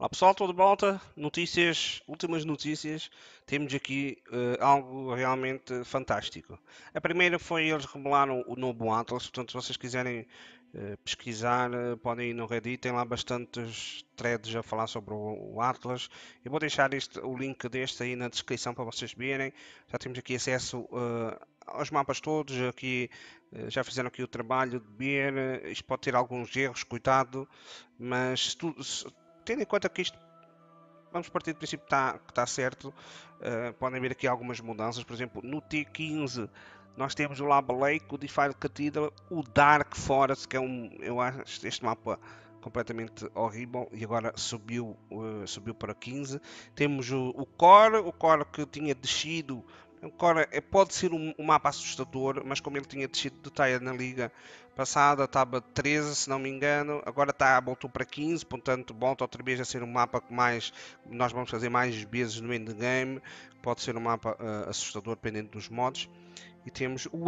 Olá pessoal, tudo volta? Notícias, últimas notícias. Temos aqui uh, algo realmente fantástico. A primeira foi eles revelaram o novo Atlas, portanto, se vocês quiserem uh, pesquisar, uh, podem ir no Reddit, tem lá bastantes threads a falar sobre o, o Atlas. Eu vou deixar este, o link deste aí na descrição para vocês verem. Já temos aqui acesso aos mapas todos, aqui já fizeram aqui o trabalho de ver, isto pode ter alguns erros, cuidado, mas se, se tendo em conta que isto vamos partir do princípio que está, que está certo, uh, podem ver aqui algumas mudanças, por exemplo, no T15 nós temos o Lab Lake, o Defiled Cathedral, o Dark Forest, que é um, eu acho este mapa completamente horrível e agora subiu, uh, subiu para 15. Temos o, o Core, o Core que tinha descido Agora, eh, pode ser um, um, mapa assustador, mas como ele tinha descido de taia na liga passada, estava 13, se não me engano, agora está, voltou para 15, portanto, volta outra vez a ser um mapa que mais nós vamos fazer mais vezes no endgame. Pode ser um mapa uh, assustador, dependendo dos mods. E temos o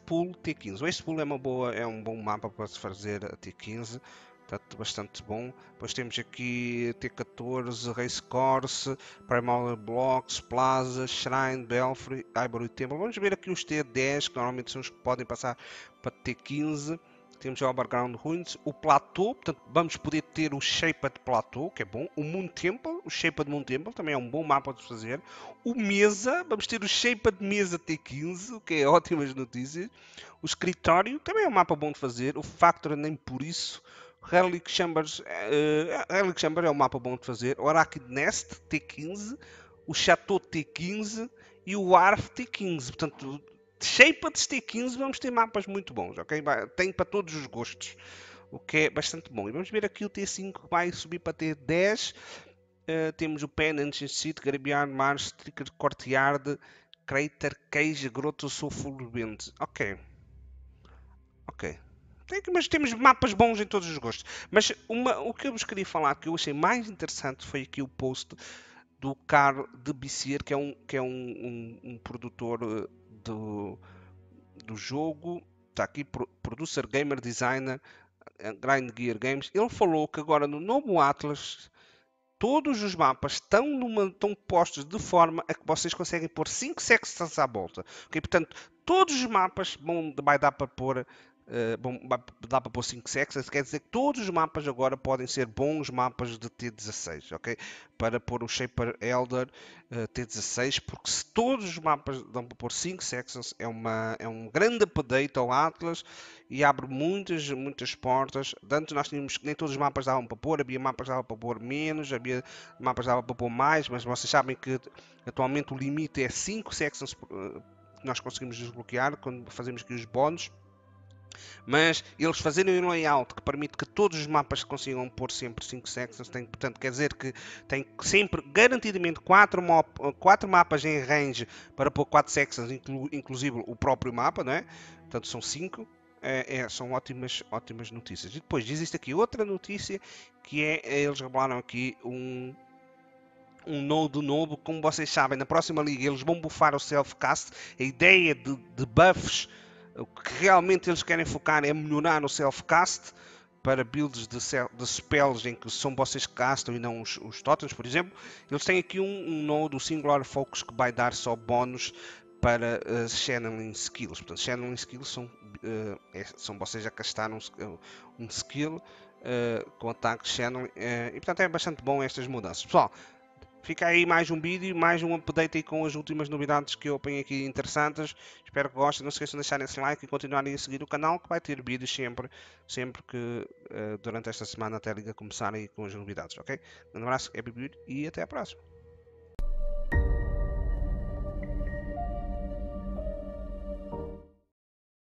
Pool T15. O Wastepool é, uma boa, é um bom mapa para se fazer a T15 portanto, tá bastante bom. Depois temos aqui T14, Racecourse, Primal Blocks, Plaza, Shrine, Belfry, Ivory Temple. Vamos ver aqui os T10, que normalmente são os que podem passar para T15. Temos já o Background Ruins, o Plateau, portanto vamos poder ter o de Plateau, que é bom. O Moon Temple, o shape de Moon Temple, também é um bom mapa de fazer. O Mesa, vamos ter o shape de Mesa T15, o que é ótimas notícias. O Escritório, também é um mapa bom de fazer. O Factor, nem por isso. Relic Chambers, uh, Relic Chambers é um mapa bom de fazer. O Arachid Nest T15, o Chateau T15 e o Arf T15. Portanto, cheio para T15 vamos ter mapas muito bons, ok? Tem para todos os gostos, o que é bastante bom. E vamos ver aqui o T5 que vai subir para T10. Uh, eh, temos o Pen, Ancient City, Garibian, Mars, Tricker, Courtyard, Crater, Cage, Grota, Sulfurbente. Ok. Ok. Mas temos mapas bons em todos os gostos. Mas uma, o que eu vos queria falar, que eu achei mais interessante, foi aqui o post do Carl de Bissier, que é um, que é um, um, um produtor eh, do, do jogo, está aqui, producer, gamer, designer, eh, Grind Gear Games. Ele falou que agora no novo Atlas todos os mapas estão, numa, estão postos de forma a que vocês conseguem pôr 5 sexos à volta. Okay? Portanto, todos os mapas vão, vai dar para pôr eh, bom, dá para pôr 5 sexos, quer dizer que todos os mapas agora podem ser bons mapas de T16, ok? Para pôr o Shaper Elder uh, eh, T16, porque se todos os mapas dão para pôr 5 sexos, é, uma, é um grande update ao Atlas e abre muitas, muitas portas. Antes nós tínhamos que nem todos os mapas davam para pôr, havia mapas dava para pôr menos, havia mapas dava para pôr mais, mas vocês sabem que atualmente o limite é 5 sexos eh, que nós conseguimos desbloquear quando fazemos aqui os bónus. Mas eles fazerem um layout que permite que todos os mapas consigam pôr sempre 5 sections, tem, portanto, quer dizer que tem sempre garantidamente 4 quatro mapas em range para pôr 4 sections, inclu, inclusive o próprio mapa, não é? Portanto, são 5. É, é, são ótimas, ótimas notícias. E depois existe aqui outra notícia que é, é, eles revelaram aqui um, um novo. Como vocês sabem, na próxima liga eles vão bufar o self-cast. A ideia de, de buffs o que realmente eles querem focar é melhorar o self-cast para builds de, de, spells em que são vocês que castam e não os, os totens, por exemplo. Eles têm aqui um, um nodo, o Singular Focus, que vai dar só bónus para uh, Channeling Skills. Portanto, Channeling Skills são, uh, é, são vocês a castar um, um skill uh, com ataque Channeling. e portanto é bastante bom estas mudanças. Pessoal, fica aí mais um vídeo, mais um update com as últimas novidades que eu tenho aqui interessantes. Espero que gostem, não se esqueçam de deixar esse like e continuarem a seguir o canal que vai ter vídeos sempre, sempre que eh, durante esta semana até a liga começarem com as novidades, ok? Um abraço, happy é beauty e até a próxima.